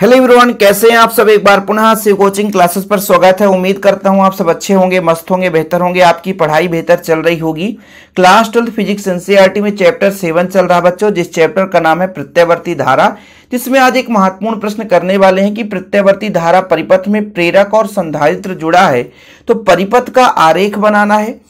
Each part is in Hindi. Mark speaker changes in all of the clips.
Speaker 1: हेलो एवरीवन कैसे हैं आप सब एक बार पुनः से कोचिंग क्लासेस पर स्वागत है उम्मीद करता हूं आप सब अच्छे होंगे मस्त होंगे बेहतर होंगे आपकी पढ़ाई बेहतर चल रही होगी क्लास ट्वेल्थ फिजिक्स एनसीईआरटी में चैप्टर सेवन चल रहा बच्चों जिस चैप्टर का नाम है प्रत्यावर्ती धारा जिसमें आज एक महत्वपूर्ण प्रश्न करने वाले हैं कि प्रत्यावर्ती धारा परिपथ में प्रेरक और संधारित्र जुड़ा है तो परिपथ का आरेख बनाना है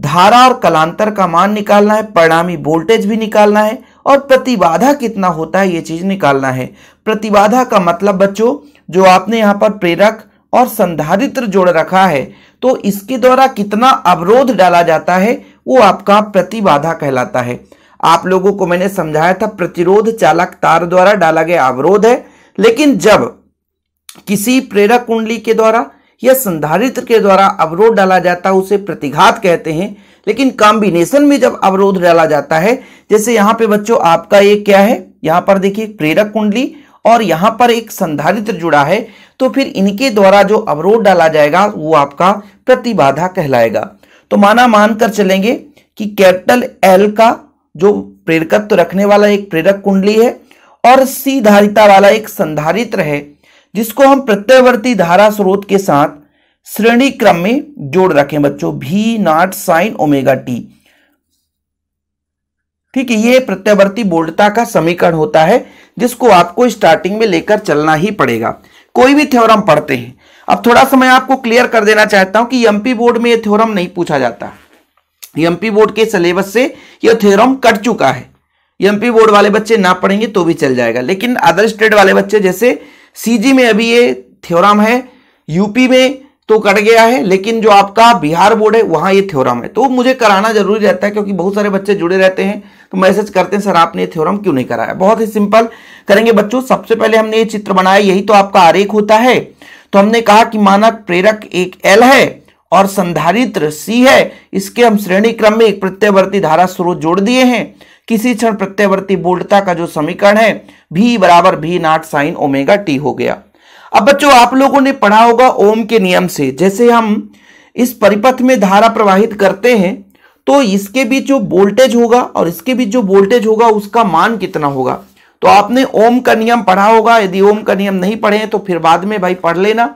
Speaker 1: धारा और कलांतर का मान निकालना है परिणामी वोल्टेज भी निकालना है और प्रतिबाधा कितना होता है ये चीज निकालना है प्रतिबाधा का मतलब बच्चों जो आपने यहाँ पर प्रेरक और संधारित्र जोड़ रखा है तो इसके द्वारा कितना अवरोध डाला जाता है वो आपका प्रतिबाधा कहलाता है आप लोगों को मैंने समझाया था प्रतिरोध चालक तार द्वारा डाला गया अवरोध है लेकिन जब किसी प्रेरक कुंडली के द्वारा या संधारित्र के द्वारा अवरोध डाला जाता है उसे प्रतिघात कहते हैं लेकिन कॉम्बिनेशन में जब अवरोध डाला जाता है जैसे यहां पे बच्चों आपका एक क्या है यहां पर देखिए प्रेरक कुंडली और यहां पर एक संधारित्र जुड़ा है तो फिर इनके द्वारा जो अवरोध डाला जाएगा वो आपका प्रतिबाधा कहलाएगा तो माना मानकर चलेंगे कि कैपिटल एल का जो प्रेरकत्व रखने वाला एक प्रेरक कुंडली है और सी धारिता वाला एक संधारित्र है जिसको हम प्रत्यवर्ती धारा स्रोत के साथ श्रेणी क्रम में जोड़ रखें बच्चों भी नॉट साइन ओमेगा टी ठीक है ये प्रत्यावर्ती बोल्डता का समीकरण होता है जिसको आपको स्टार्टिंग में लेकर चलना ही पड़ेगा कोई भी थ्योरम पढ़ते हैं अब थोड़ा सा मैं आपको क्लियर कर देना चाहता हूं कि एमपी बोर्ड में यह थ्योरम नहीं पूछा जाता एमपी बोर्ड के सिलेबस से यह थ्योरम कट चुका है एमपी बोर्ड वाले बच्चे ना पढ़ेंगे तो भी चल जाएगा लेकिन अदर स्टेट वाले बच्चे जैसे सीजी में अभी ये थ्योरम है यूपी में तो कट गया है लेकिन जो आपका बिहार बोर्ड है वहां ये थ्योरम है तो मुझे कराना जरूरी रहता है क्योंकि बहुत सारे बच्चे जुड़े रहते हैं तो मैसेज करते हैं सर आपने ये थ्योरम क्यों नहीं कराया बहुत ही सिंपल करेंगे बच्चों सबसे पहले हमने ये चित्र बनाया यही तो आपका आरेख होता है तो हमने कहा कि मानक प्रेरक एक एल है और संधारित्र सी है इसके हम श्रेणी क्रम में एक प्रत्यवर्ती धारा स्रोत जोड़ दिए हैं किसी क्षण प्रत्यवर्ती बोल्टता का जो समीकरण है भी बराबर भी नाट साइन ओमेगा टी हो गया अब बच्चों आप लोगों ने पढ़ा होगा ओम के नियम से जैसे हम इस परिपथ में धारा प्रवाहित करते हैं तो इसके बीच जो वोल्टेज होगा और इसके बीच जो वोल्टेज होगा उसका मान कितना होगा तो आपने ओम का नियम पढ़ा होगा यदि ओम का नियम नहीं पढ़े हैं तो फिर बाद में भाई पढ़ लेना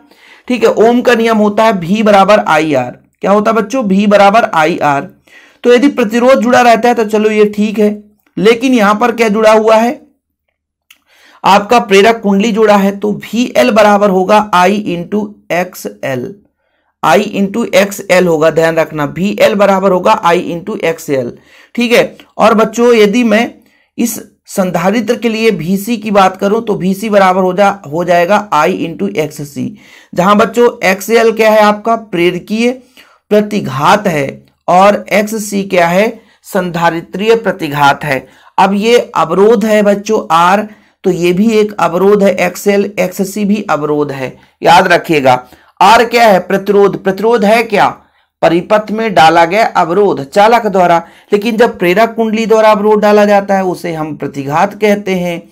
Speaker 1: ठीक है ओम का नियम होता है भी बराबर आई आर क्या होता है बच्चों भी बराबर आई आर तो यदि प्रतिरोध जुड़ा रहता है तो चलो ये ठीक है लेकिन यहां पर क्या जुड़ा हुआ है आपका प्रेरक कुंडली जोड़ा है तो वी एल बराबर होगा I into X L I into X L होगा ध्यान रखना वी एल बराबर होगा आई इंटू एक्स एल ठीक है और बच्चों यदि मैं इस संधारित्र के लिए सी की बात करूं तो सी बराबर हो जा हो जाएगा आई इंटू एक्स सी जहां बच्चों एक्स एल क्या है आपका प्रेरकीय प्रतिघात है और एक्स सी क्या है संधारित्रीय प्रतिघात है अब ये अवरोध है बच्चों आर तो ये भी एक अवरोध है एक्सएल एक्ससी भी अवरोध है याद रखिएगा आर क्या है प्रतिरोध प्रतिरोध है क्या परिपथ में डाला गया अवरोध चालक द्वारा लेकिन जब प्रेरक कुंडली द्वारा अवरोध डाला जाता है उसे हम प्रतिघात कहते हैं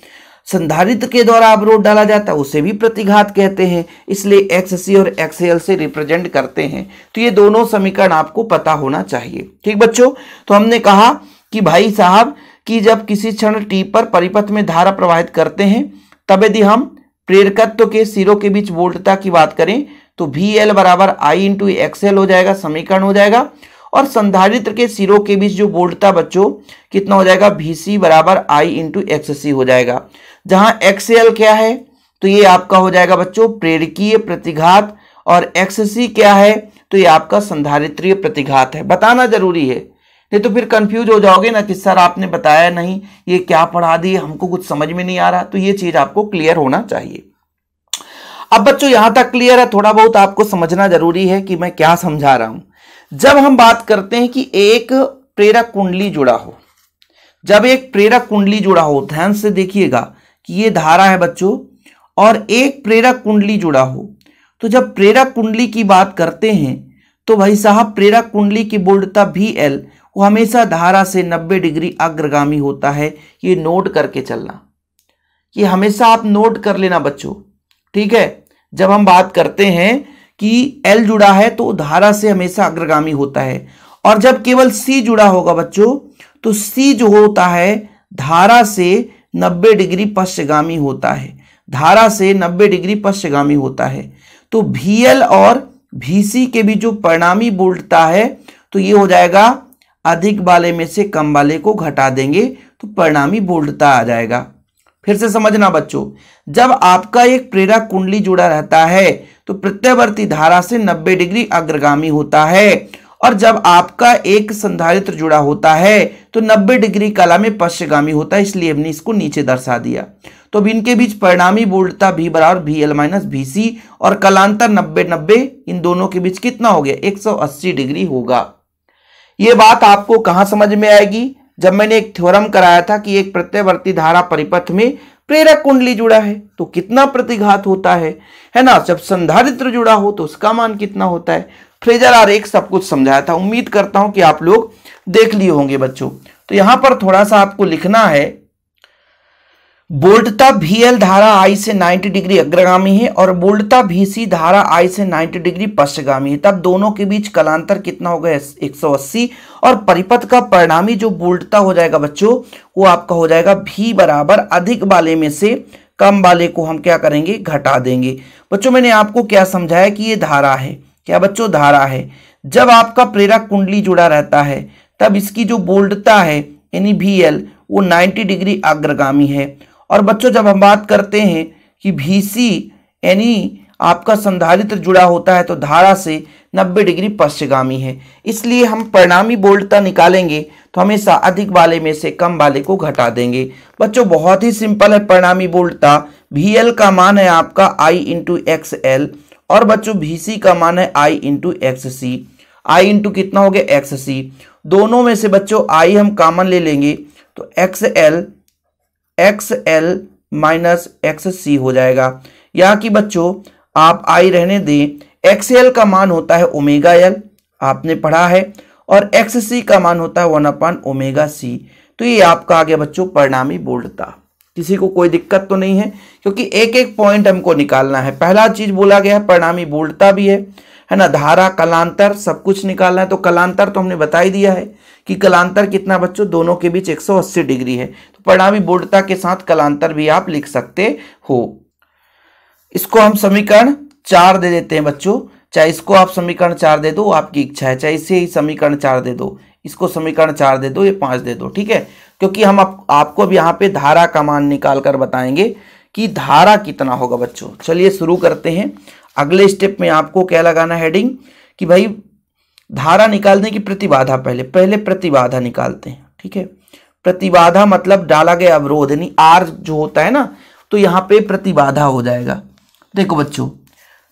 Speaker 1: संधारित के द्वारा अवरोध डाला जाता है उसे भी प्रतिघात कहते हैं इसलिए एक्ससी और एक्सएल से रिप्रेजेंट करते हैं तो ये दोनों समीकरण आपको पता होना चाहिए ठीक बच्चों तो हमने कहा कि भाई साहब कि जब किसी क्षण टी पर परिपथ में धारा प्रवाहित करते हैं तब यदि हम प्रेरकत्व के सिरों के बीच वोल्टता की बात करें तो वी एल बराबर आई इंटू एक्सएल हो जाएगा समीकरण हो जाएगा और संधारित्र के सिरों के बीच जो वोल्टता बच्चों कितना हो जाएगा भी सी बराबर आई इंटू एक्स सी हो जाएगा जहां एक्सएल क्या है तो ये आपका हो जाएगा बच्चों प्रेरकीय प्रतिघात और एक्स सी क्या है तो ये आपका संधारित्रीय प्रतिघात है बताना जरूरी है नहीं तो फिर कंफ्यूज हो जाओगे ना कि सर आपने बताया नहीं ये क्या पढ़ा दी हमको कुछ समझ में नहीं आ रहा तो ये चीज आपको क्लियर होना चाहिए अब बच्चों यहां तक क्लियर है थोड़ा बहुत आपको समझना जरूरी है कि मैं क्या समझा रहा हूं जब हम बात करते हैं कि एक प्रेरक कुंडली जुड़ा हो जब एक प्रेरक कुंडली जुड़ा हो ध्यान से देखिएगा कि ये धारा है बच्चों और एक प्रेरक कुंडली जुड़ा हो तो जब प्रेरक कुंडली की बात करते हैं तो भाई साहब प्रेरक कुंडली की बोल्डता भी एल वो हमेशा धारा से 90 डिग्री अग्रगामी होता है ये नोट करके चलना ये हमेशा आप नोट कर लेना बच्चों ठीक है जब हम बात करते हैं कि L जुड़ा है तो धारा से हमेशा अग्रगामी होता है और जब केवल C जुड़ा होगा बच्चों तो C जो होता है धारा से 90 डिग्री पश्चगामी होता है धारा से 90 डिग्री पश्चगामी होता है तो VL और VC के बीच जो परिणामी बोल्टता है तो ये हो जाएगा अधिक वाले में से कम वाले को घटा देंगे तो परिणामी बोल्डता आ जाएगा फिर से समझना बच्चों जब आपका एक प्रेरक कुंडली जुड़ा रहता है तो प्रत्यावर्ती धारा से 90 डिग्री अग्रगामी होता है और जब आपका एक संधारित्र जुड़ा होता है तो 90 डिग्री कला में पश्चगामी होता है इसलिए हमने इसको नीचे दर्शा दिया तो अब इनके बीच परिणामी बोल्डता भी बराबर भी एल माइनस भी सी और कलांतर नब्बे नब्बे इन दोनों के बीच कितना हो गया एक डिग्री होगा ये बात आपको कहां समझ में आएगी जब मैंने एक थ्योरम कराया था कि एक प्रत्यवर्ती धारा परिपथ में प्रेरक कुंडली जुड़ा है तो कितना प्रतिघात होता है है ना जब संधारित्र जुड़ा हो तो उसका मान कितना होता है फ्रेजर आर एक सब कुछ समझाया था उम्मीद करता हूं कि आप लोग देख लिए होंगे बच्चों तो यहां पर थोड़ा सा आपको लिखना है बोल्डता भीएल धारा आई से 90 डिग्री अग्रगामी है और बोल्डता भीसी धारा आई से 90 डिग्री पश्चगामी है तब दोनों के बीच कलांतर कितना होगा 180 और परिपथ का परिणामी जो बोल्डता हो जाएगा बच्चों वो आपका हो जाएगा भी बराबर अधिक वाले में से कम वाले को हम क्या करेंगे घटा देंगे बच्चों मैंने आपको क्या समझाया कि ये धारा है क्या बच्चों धारा है जब आपका प्रेरक कुंडली जुड़ा रहता है तब इसकी जो बोल्डता है यानी भी वो 90 डिग्री अग्रगामी है और बच्चों जब हम बात करते हैं कि भीसी यानी आपका संधारित्र जुड़ा होता है तो धारा से 90 डिग्री पश्चगामी है इसलिए हम परिणामी बोल्टता निकालेंगे तो हमेशा अधिक वाले में से कम वाले को घटा देंगे बच्चों बहुत ही सिंपल है परिणामी बोल्टता भी एल का मान है आपका आई इंटू एक्स एल और बच्चों भी सी का मान है I into X C I into कितना हो गया एक्स सी दोनों में से बच्चों आई हम कामन ले लेंगे तो X L X L minus X C हो जाएगा यहाँ की बच्चों आप आई रहने दें एक्स एल का मान होता है ओमेगा एल आपने पढ़ा है और एक्स सी का मान होता है वन अपान ओमेगा सी तो ये आपका आ गया बच्चों परिणामी बोल्डता किसी को कोई दिक्कत तो नहीं है क्योंकि एक एक पॉइंट हमको निकालना है पहला चीज बोला गया है परिणामी बोल्डता भी है है ना धारा कलांतर सब कुछ निकालना है तो कलांतर तो हमने बता ही दिया है कि कलांतर कितना बच्चों दोनों के बीच 180 डिग्री है परिणामी बोर्डता के साथ कलांतर भी आप लिख सकते हो इसको हम समीकरण चार दे देते हैं बच्चों चाहे इसको आप समीकरण चार दे दो आपकी इच्छा है चाहे इसे ही समीकरण चार दे दो इसको समीकरण चार दे दो ये पांच दे दो ठीक है क्योंकि हम आप, आपको अब यहाँ पे धारा का मान निकाल कर बताएंगे कि धारा कितना होगा बच्चों चलिए शुरू करते हैं अगले स्टेप में आपको क्या लगाना हेडिंग कि भाई धारा निकालने की प्रतिबाधा पहले पहले प्रतिबाधा निकालते हैं ठीक है प्रतिबाधा मतलब डाला गया अवरोध यानी आर जो होता है ना तो यहाँ पे प्रतिबाधा हो जाएगा देखो बच्चों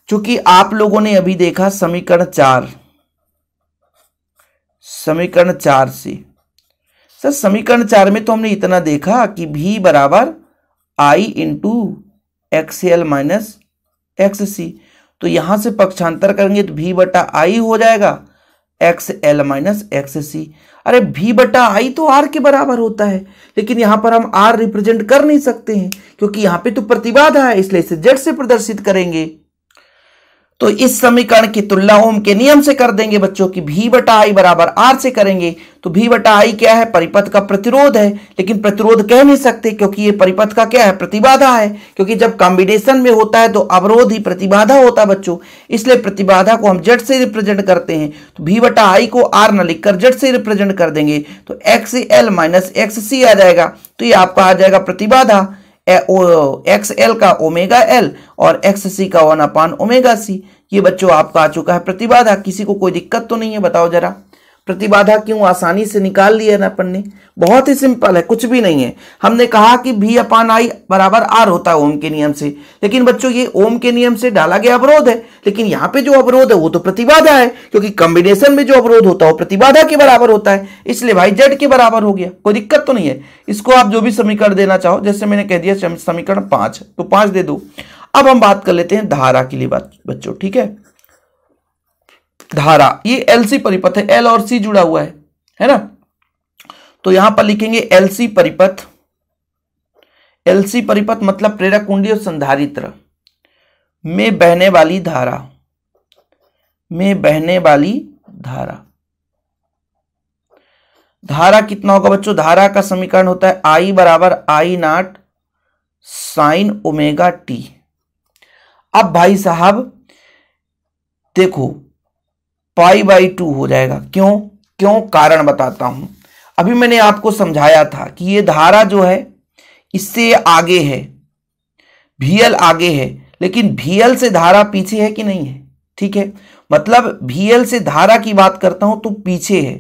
Speaker 1: चूंकि आप लोगों ने अभी देखा समीकरण चार समीकरण चार से सर समीकरण चार में तो हमने इतना देखा कि भी बराबर I into X L minus X C तो यहां से पक्षांतर करेंगे तो भी बटा आई हो जाएगा X L minus X C अरे भी बटा आई तो आर के बराबर होता है लेकिन यहां पर हम आर रिप्रेजेंट कर नहीं सकते हैं क्योंकि यहां पे तो प्रतिबाधा है इसलिए इसे जेड से प्रदर्शित करेंगे तो इस समीकरण की तुलना ओम के नियम से कर देंगे बच्चों की भी बटा आई बराबर आर से करेंगे तो भी बटा आई क्या है परिपथ का प्रतिरोध है लेकिन प्रतिरोध कह नहीं सकते क्योंकि ये परिपथ का क्या है प्रतिबाधा है क्योंकि जब कॉम्बिनेशन में होता है तो अवरोध ही प्रतिबाधा होता है बच्चों इसलिए प्रतिबाधा को हम जट से रिप्रेजेंट करते हैं तो भी बटा आई को आर न लिखकर जट से रिप्रेजेंट कर देंगे तो X L minus X C आ जाएगा तो ये आपका आ जाएगा प्रतिबाधा एक्स एल का ओमेगा एल और एक्स सी का वन अपान ओमेगा सी ये बच्चों आपका आ चुका है प्रतिबाधा किसी को कोई दिक्कत तो नहीं है बताओ जरा प्रतिबाधा क्यों आसानी से निकाल लिया ना अपन ने बहुत ही सिंपल है कुछ भी नहीं है हमने कहा कि भी अपान आई बराबर आर होता है ओम के नियम से लेकिन बच्चों ये ओम के नियम से डाला गया अवरोध है लेकिन यहाँ पे जो अवरोध है वो तो प्रतिबाधा है क्योंकि कॉम्बिनेशन में जो अवरोध होता है वो प्रतिबाधा के बराबर होता है इसलिए भाई जेड के बराबर हो गया कोई दिक्कत तो नहीं है इसको आप जो भी समीकरण देना चाहो जैसे मैंने कह दिया समीकरण पांच तो पांच दे दो अब हम बात कर लेते हैं धारा के लिए बच्चों ठीक है धारा ये एलसी परिपथ है एल और सी जुड़ा हुआ है है ना तो यहां पर लिखेंगे एलसी परिपथ एलसी परिपथ मतलब प्रेरक कुंडी और संधारित्र में बहने वाली धारा में बहने वाली धारा धारा कितना होगा बच्चों धारा का समीकरण होता है आई बराबर I naught sine omega T अब भाई साहब देखो पाई बाई टू हो जाएगा क्यों क्यों कारण बताता हूं अभी मैंने आपको समझाया था कि ये धारा जो है इससे आगे है भीएल आगे है लेकिन भीएल से धारा पीछे है कि नहीं है ठीक है मतलब भीएल से धारा की बात करता हूं तो पीछे है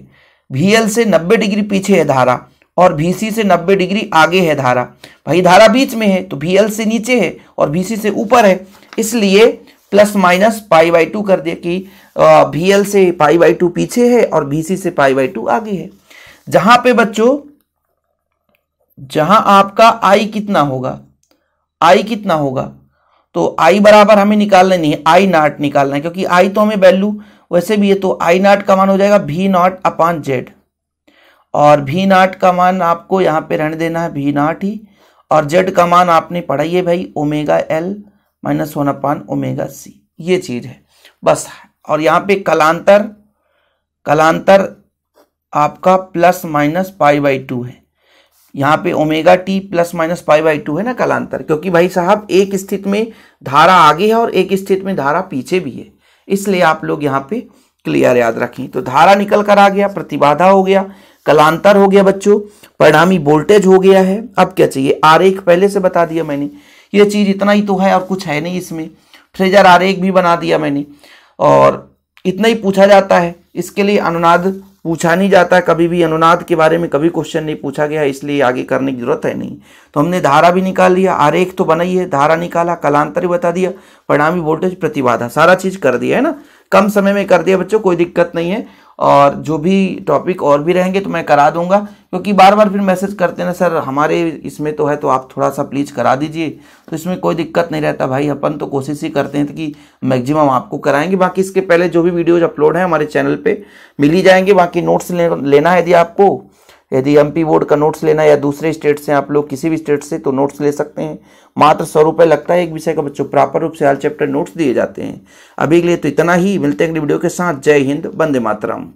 Speaker 1: भीएल से 90 डिग्री पीछे है धारा और भीसी से 90 डिग्री आगे है धारा भाई धारा बीच में है तो भीएल से नीचे है और भीसी से ऊपर है इसलिए plus minus pi by two कर दिया कि भी एल से पाई बाई टू पीछे है और बी सी से पाई बाई टू आगे है जहां पे बच्चों जहां आपका आई कितना होगा आई कितना होगा तो आई बराबर हमें निकालना नहीं है आई नॉट निकालना है क्योंकि आई तो हमें वैल्यू वैसे भी है तो आई नॉट का मान हो जाएगा भी नॉट अपान जेड और भी नॉट का मान आपको यहां पे रहने देना है भी नॉट ही और जेड का मान आपने पढ़ाई है भाई omega L minus one upon omega C ये चीज है बस और यहाँ पे कलांतर कलांतर आपका plus minus pi by two है यहाँ पे omega T plus minus pi by two है ना कलांतर क्योंकि भाई साहब एक स्थित में धारा आगे है और एक स्थित में धारा पीछे भी है इसलिए आप लोग यहाँ पे क्लियर याद रखें तो धारा निकल कर आ गया प्रतिबाधा हो गया कलांतर हो गया बच्चों परिणामी वोल्टेज हो गया है अब क्या चाहिए आरेख पहले से बता दिया मैंने ये चीज़ इतना ही तो है और कुछ है नहीं इसमें फ्रेजर आरेख भी बना दिया मैंने और इतना ही पूछा जाता है इसके लिए अनुनाद पूछा नहीं जाता है कभी भी अनुनाद के बारे में कभी क्वेश्चन नहीं पूछा गया इसलिए आगे करने की जरूरत है नहीं तो हमने धारा भी निकाल लिया आरेख तो बनाई है धारा निकाला कलांतर भी बता दिया परिणामी वोल्टेज प्रतिबाधा सारा चीज़ कर दिया है ना कम समय में कर दिया बच्चों कोई दिक्कत नहीं है और जो भी टॉपिक और भी रहेंगे तो मैं करा दूंगा क्योंकि बार बार फिर मैसेज करते ना सर हमारे इसमें तो है तो आप थोड़ा सा प्लीज़ करा दीजिए तो इसमें कोई दिक्कत नहीं रहता भाई अपन तो कोशिश ही करते हैं कि मैक्सिमम आपको कराएंगे बाकी इसके पहले जो भी वीडियोज अपलोड हैं हमारे चैनल पर मिल ही जाएंगे बाकी नोट्स लेना है यदि आपको यदि एमपी बोर्ड का नोट्स लेना या दूसरे स्टेट से आप लोग किसी भी स्टेट से तो नोट्स ले सकते हैं मात्र सौ रुपये लगता है एक विषय का बच्चों प्रॉपर रूप से हर चैप्टर नोट्स दिए जाते हैं अभी के लिए तो इतना ही मिलते हैं अगली वीडियो के साथ जय हिंद वंदे मातरम